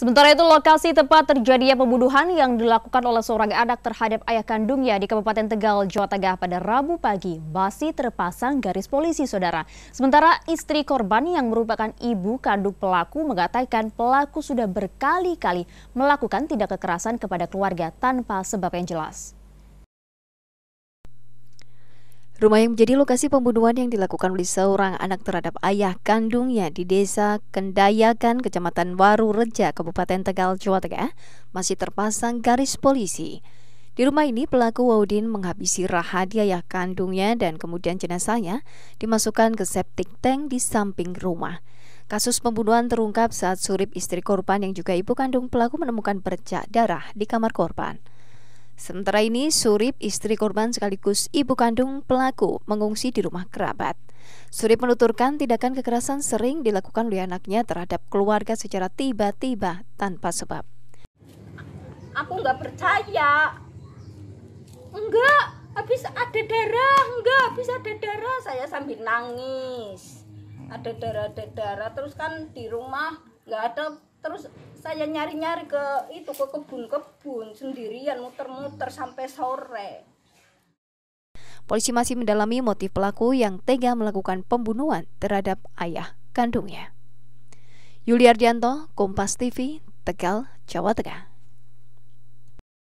Sementara itu lokasi tempat terjadinya pembunuhan yang dilakukan oleh seorang anak terhadap ayah kandungnya di Kabupaten Tegal, Jawa Tengah pada Rabu pagi masih terpasang garis polisi saudara. Sementara istri korban yang merupakan ibu kandung pelaku mengatakan pelaku sudah berkali-kali melakukan tindak kekerasan kepada keluarga tanpa sebab yang jelas. Rumah yang menjadi lokasi pembunuhan yang dilakukan oleh seorang anak terhadap ayah kandungnya di desa Kendayakan, Kecamatan Waru Reja, Kabupaten Tegal, Jawa Tengah, masih terpasang garis polisi. Di rumah ini pelaku Waudin menghabisi Rahadi ayah kandungnya dan kemudian jenazahnya dimasukkan ke septic tank di samping rumah. Kasus pembunuhan terungkap saat surip istri korban yang juga ibu kandung pelaku menemukan bercak darah di kamar korban. Sementara ini, Surip, istri korban sekaligus ibu kandung pelaku, mengungsi di rumah kerabat. Surip menuturkan tindakan kekerasan sering dilakukan oleh anaknya terhadap keluarga secara tiba-tiba tanpa sebab. Aku nggak percaya. Enggak, habis ada darah, enggak, habis ada darah. Saya sambil nangis. Ada darah, ada darah. Terus kan di rumah nggak ada terus saya nyari-nyari ke itu ke kebun-kebun sendirian muter-muter sampai sore Polisi masih mendalami motif pelaku yang tega melakukan pembunuhan terhadap ayah kandungnya. Yuliardianto, Kompas TV, Tegal, Jawa Tengah.